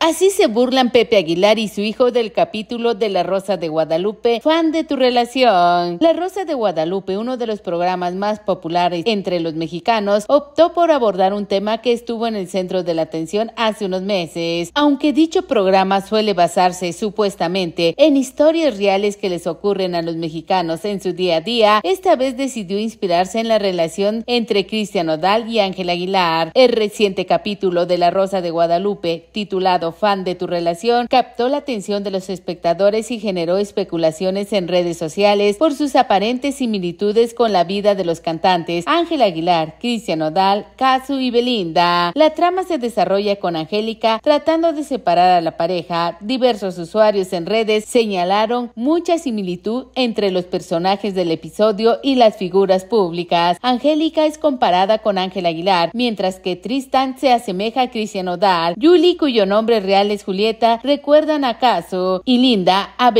Así se burlan Pepe Aguilar y su hijo del capítulo de La Rosa de Guadalupe, fan de tu relación. La Rosa de Guadalupe, uno de los programas más populares entre los mexicanos, optó por abordar un tema que estuvo en el centro de la atención hace unos meses. Aunque dicho programa suele basarse supuestamente en historias reales que les ocurren a los mexicanos en su día a día, esta vez decidió inspirarse en la relación entre Cristian Odal y Ángel Aguilar. El reciente capítulo de La Rosa de Guadalupe, titulado lado Fan de tu relación captó la atención de los espectadores y generó especulaciones en redes sociales por sus aparentes similitudes con la vida de los cantantes Ángel Aguilar, Cristian Odal, Kazu y Belinda. La trama se desarrolla con Angélica tratando de separar a la pareja. Diversos usuarios en redes señalaron mucha similitud entre los personajes del episodio y las figuras públicas. Angélica es comparada con Ángel Aguilar, mientras que Tristan se asemeja a Cristian Odal. Julie, cuyo nombres reales Julieta, recuerdan acaso y Linda a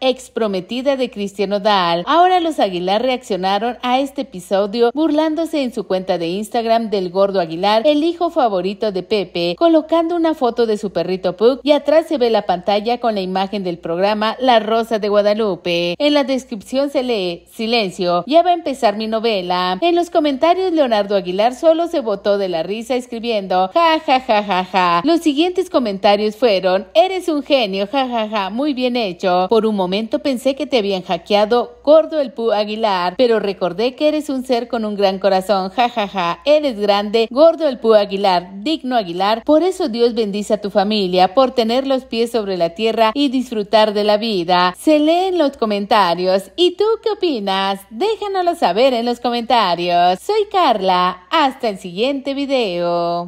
exprometida de Cristiano Dal. Ahora los Aguilar reaccionaron a este episodio burlándose en su cuenta de Instagram del gordo Aguilar, el hijo favorito de Pepe, colocando una foto de su perrito Pug y atrás se ve la pantalla con la imagen del programa La Rosa de Guadalupe. En la descripción se lee, silencio, ya va a empezar mi novela. En los comentarios Leonardo Aguilar solo se botó de la risa escribiendo, ja ja ja ja ja. Los siguientes comentarios fueron, eres un genio, ja muy bien hecho. Por un momento momento pensé que te habían hackeado Gordo el Pú Aguilar, pero recordé que eres un ser con un gran corazón, jajaja, ja, ja. eres grande, Gordo el Pú Aguilar, digno Aguilar, por eso Dios bendice a tu familia, por tener los pies sobre la tierra y disfrutar de la vida. Se lee en los comentarios. ¿Y tú qué opinas? Déjanoslo saber en los comentarios. Soy Carla, hasta el siguiente video.